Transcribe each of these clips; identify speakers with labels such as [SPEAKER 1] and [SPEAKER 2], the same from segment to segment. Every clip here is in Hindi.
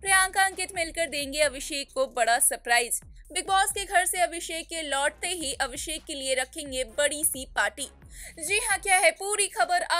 [SPEAKER 1] प्रियंका अंकित मिलकर देंगे अभिषेक को बड़ा सरप्राइज बिग बॉस के घर से अभिषेक के लौटते ही अभिषेक के लिए रखेंगे बड़ी सी पार्टी जी हाँ क्या है पूरी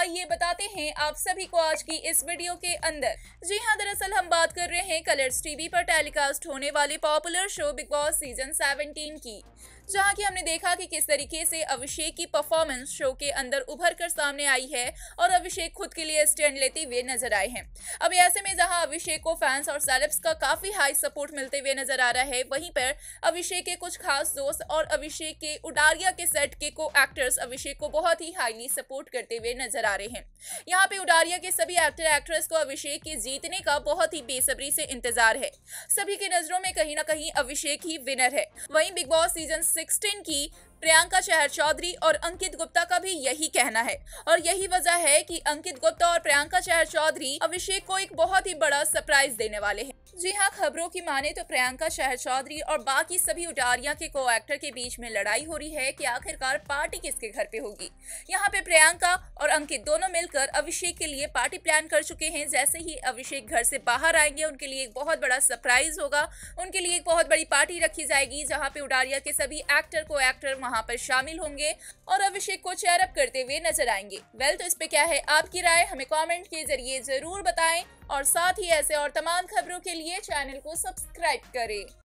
[SPEAKER 1] आइए बताते हैं आप सभी को आज की इस वीडियो के अंदर जी हाँ दरअसल हम बात कर रहे हैं कलर्स टीवी पर टेलीकास्ट होने वाले popular show Bigg Boss season 17 की जहाँ की हमने देखा कि किस तरीके से अभिषेक की परफॉर्मेंस शो के अंदर उभर कर सामने आई है और अभिषेक खुद के लिए स्टैंड लेते हुए नजर आए हैं अब ऐसे में जहाँ अभिषेक को फैंस और सेलेब्स का काफी हाई सपोर्ट मिलते हुए नजर आ रहा है वहीं पर अभिषेक के कुछ खास दोस्त और अभिषेक के उडारिया के सेट के को एक्टर्स अभिषेक को बहुत ही हाईली सपोर्ट करते हुए नजर आ रहे हैं यहाँ पे उडारिया के सभी एक्टर एक्ट्रेस को अभिषेक के जीतने का बहुत ही बेसब्री से इंतजार है सभी की नजरों में कहीं ना कहीं अभिषेक ही विनर है वहीं बिग बॉस सीजन सिक्सटीन की प्रियंका शहर चौधरी और अंकित गुप्ता का भी यही कहना है और यही वजह है कि अंकित गुप्ता और प्रियंका शहर चौधरी अभिषेक को एक बहुत ही बड़ा सरप्राइज देने वाले हैं जी हाँ खबरों की माने तो प्रियंका शहर चौधरी और बाकी सभी उटारिया के को एक्टर के बीच में लड़ाई हो रही है कि आखिरकार पार्टी किसके घर पे होगी यहाँ पे प्रियंका और अंकित दोनों मिलकर अभिषेक के लिए पार्टी प्लान कर चुके हैं जैसे ही अभिषेक घर से बाहर आएंगे उनके लिए एक बहुत बड़ा सरप्राइज होगा उनके लिए एक बहुत बड़ी पार्टी रखी जाएगी जहाँ पे उडारिया के सभी एक्टर को एक्टर वहाँ वहां पर शामिल होंगे और अभिषेक को चेयरअप करते हुए नजर आएंगे वेल तो इस पे क्या है आपकी राय हमें कमेंट के जरिए जरूर बताएं और साथ ही ऐसे और तमाम खबरों के लिए चैनल को सब्सक्राइब करें